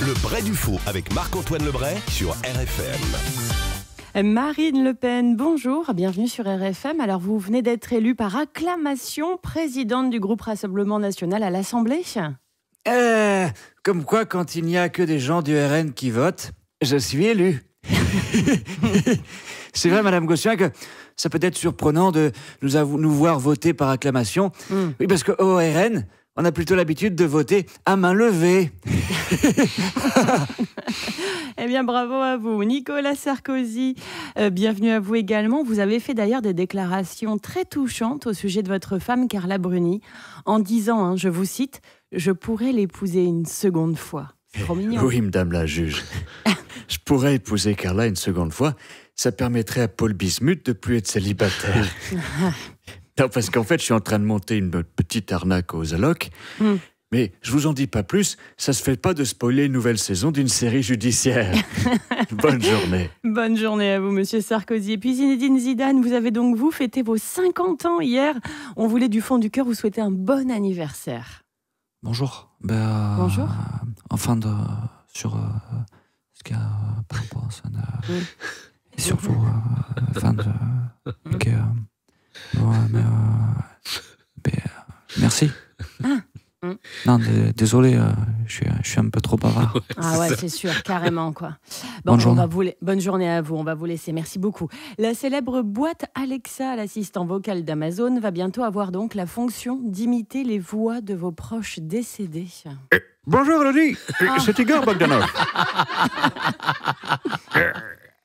Le Bray du Faux avec Marc-Antoine Lebray sur RFM. Marine Le Pen, bonjour, bienvenue sur RFM. Alors vous venez d'être élue par acclamation présidente du groupe Rassemblement National à l'Assemblée euh, Comme quoi quand il n'y a que des gens du RN qui votent, je suis élue. C'est vrai, Madame Gossien, que ça peut être surprenant de nous, voir voter par acclamation. Hmm. Oui, parce qu'au RN, on a plutôt l'habitude de voter à main levée. eh bien, bravo à vous, Nicolas Sarkozy. Euh, bienvenue à vous également. Vous avez fait d'ailleurs des déclarations très touchantes au sujet de votre femme, Carla Bruni, en disant, hein, je vous cite, Je pourrais l'épouser une seconde fois. trop mignon. Oui, madame la juge. je pourrais épouser Carla une seconde fois. Ça permettrait à Paul Bismuth de plus être célibataire. parce qu'en fait, je suis en train de monter une petite arnaque aux allocs. Hmm. Mais je vous en dis pas plus, ça se fait pas de spoiler une nouvelle saison d'une série judiciaire. Bonne journée. Bonne journée à vous, monsieur Sarkozy. Et puis Zinedine Zidane, vous avez donc, vous, fêté vos 50 ans hier. On voulait du fond du cœur vous souhaiter un bon anniversaire. Bonjour. Ben, euh, Bonjour. enfin, de, sur sur... Euh, ce qu'il a euh, fin de Merci. Ah. Hmm. Non, désolé, euh, je, suis, un peu trop bavard. ah ouais, c'est sûr, carrément quoi. Bon, bonne, journée. vous bonne journée à vous, on va vous laisser, merci beaucoup. La célèbre boîte Alexa, l'assistant vocal d'Amazon, va bientôt avoir donc la fonction d'imiter les voix de vos proches décédés. Eh, bonjour Elodie, eh, ah. c'est Igor Bogdanov. Eh,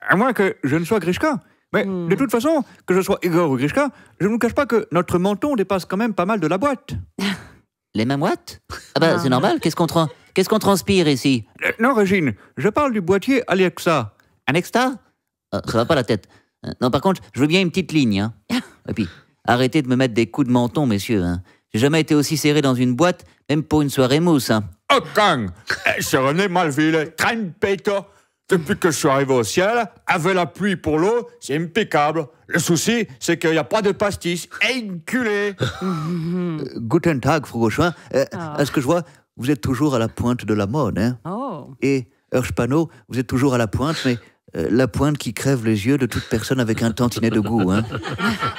à moins que je ne sois Grishka. Mais hmm. de toute façon, que je sois Igor ou Grishka, je ne vous cache pas que notre menton dépasse quand même pas mal de la boîte. Les mêmes boîtes Ah bah c'est normal, qu'est-ce qu'on transpire ici euh, Non Régine, je parle du boîtier Alexa. Alexa euh, ah, Ça va pas la tête. Euh, non par contre, je veux bien une petite ligne. Hein. Et puis, arrêtez de me mettre des coups de menton messieurs. Hein. J'ai jamais été aussi serré dans une boîte, même pour une soirée mousse. Hein. Oh, gang C'est eh, René Malville, depuis que je suis arrivé au ciel, avec la pluie pour l'eau, c'est impeccable. Le souci, c'est qu'il n'y a pas de pastis. Inculé. culée. Guten Tag, Frau À ce que je vois, vous êtes toujours à la pointe de la mode. Hein oh. Et Hirschpano, vous êtes toujours à la pointe, mais euh, la pointe qui crève les yeux de toute personne avec un tantinet de goût. Hein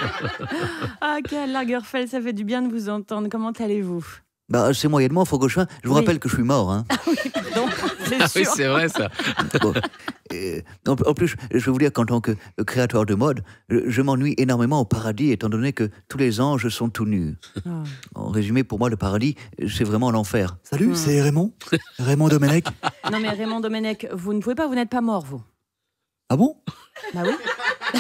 ah, quel Lagerfeld, ça fait du bien de vous entendre. Comment allez-vous bah, C'est moyennement, Frau Je vous rappelle que je suis mort. Hein. ah oui, pardon ah oui, c'est vrai ça. en plus, je vais vous dire qu'en tant que créateur de mode, je m'ennuie énormément au paradis, étant donné que tous les anges sont tout nus. Ah. En résumé, pour moi, le paradis, c'est vraiment l'enfer. Salut, ah. c'est Raymond Raymond Domenech Non, mais Raymond Domenech, vous ne pouvez pas, vous n'êtes pas mort, vous. Ah bon Bah oui.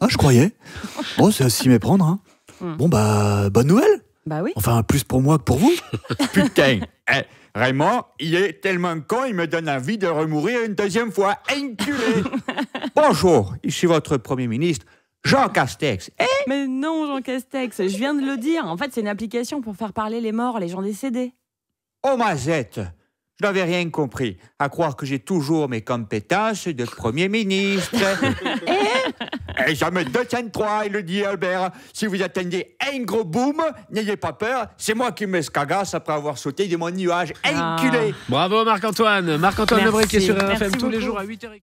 ah, je croyais. Bon, c'est s'y méprendre. Hein. Hum. Bon, bah, bonne nouvelle bah oui. Enfin, plus pour moi que pour vous. Putain. Eh, Raymond, il est tellement con, il me donne envie de remourir une deuxième fois. Inculé. Bonjour, ici votre Premier ministre. Jean Castex. Eh? Mais non, Jean Castex, je viens de le dire. En fait, c'est une application pour faire parler les morts, les gens décédés. Oh, mazette je n'avais rien compris. À croire que j'ai toujours mes compétences de Premier ministre. et jamais trois, il dit Albert. Si vous attendez un gros boom, n'ayez pas peur. C'est moi qui scagasse après avoir sauté de mon nuage. Ah. Inculé. Bravo Marc-Antoine. Marc-Antoine Lebré qui est sur RFM tous les jours à 8h.